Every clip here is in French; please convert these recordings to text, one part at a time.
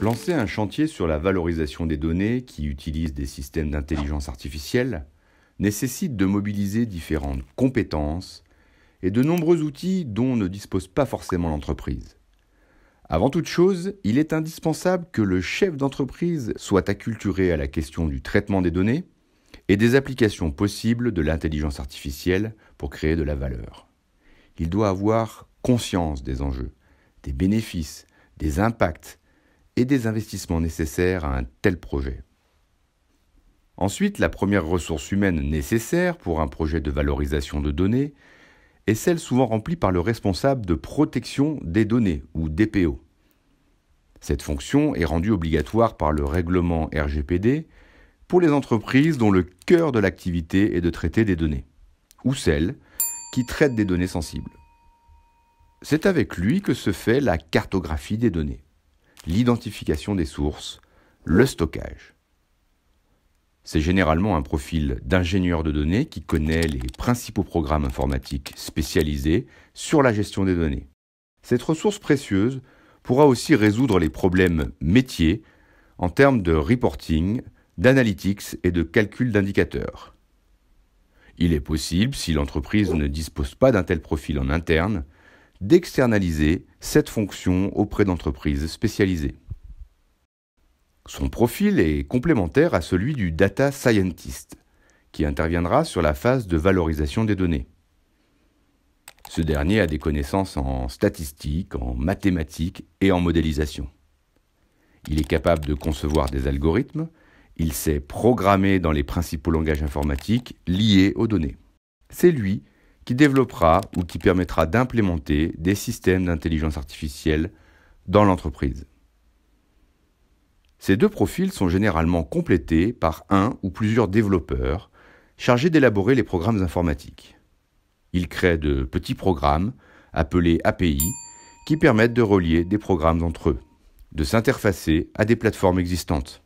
Lancer un chantier sur la valorisation des données qui utilisent des systèmes d'intelligence artificielle nécessite de mobiliser différentes compétences et de nombreux outils dont ne dispose pas forcément l'entreprise. Avant toute chose, il est indispensable que le chef d'entreprise soit acculturé à la question du traitement des données et des applications possibles de l'intelligence artificielle pour créer de la valeur. Il doit avoir conscience des enjeux, des bénéfices, des impacts et des investissements nécessaires à un tel projet. Ensuite, la première ressource humaine nécessaire pour un projet de valorisation de données est celle souvent remplie par le responsable de protection des données, ou DPO. Cette fonction est rendue obligatoire par le règlement RGPD pour les entreprises dont le cœur de l'activité est de traiter des données, ou celles qui traitent des données sensibles. C'est avec lui que se fait la cartographie des données l'identification des sources, le stockage. C'est généralement un profil d'ingénieur de données qui connaît les principaux programmes informatiques spécialisés sur la gestion des données. Cette ressource précieuse pourra aussi résoudre les problèmes métiers en termes de reporting, d'analytics et de calcul d'indicateurs. Il est possible, si l'entreprise ne dispose pas d'un tel profil en interne, d'externaliser cette fonction auprès d'entreprises spécialisées. Son profil est complémentaire à celui du data scientist, qui interviendra sur la phase de valorisation des données. Ce dernier a des connaissances en statistiques, en mathématiques et en modélisation. Il est capable de concevoir des algorithmes, il sait programmer dans les principaux langages informatiques liés aux données. C'est lui qui développera ou qui permettra d'implémenter des systèmes d'intelligence artificielle dans l'entreprise. Ces deux profils sont généralement complétés par un ou plusieurs développeurs chargés d'élaborer les programmes informatiques. Ils créent de petits programmes, appelés API, qui permettent de relier des programmes entre eux, de s'interfacer à des plateformes existantes.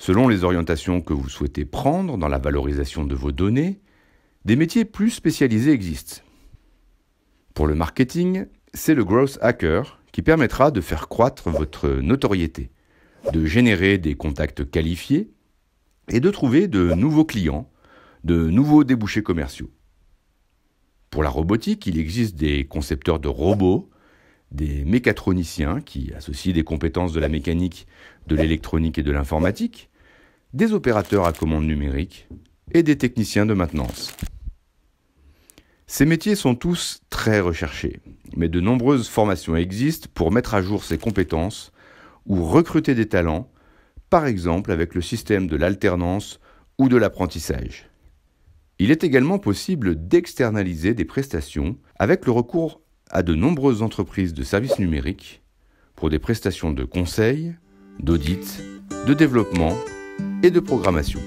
Selon les orientations que vous souhaitez prendre dans la valorisation de vos données, des métiers plus spécialisés existent. Pour le marketing, c'est le Growth Hacker qui permettra de faire croître votre notoriété, de générer des contacts qualifiés et de trouver de nouveaux clients, de nouveaux débouchés commerciaux. Pour la robotique, il existe des concepteurs de robots, des mécatroniciens qui associent des compétences de la mécanique, de l'électronique et de l'informatique, des opérateurs à commande numérique, et des techniciens de maintenance. Ces métiers sont tous très recherchés, mais de nombreuses formations existent pour mettre à jour ces compétences ou recruter des talents, par exemple avec le système de l'alternance ou de l'apprentissage. Il est également possible d'externaliser des prestations avec le recours à de nombreuses entreprises de services numériques pour des prestations de conseil, d'audit, de développement et de programmation.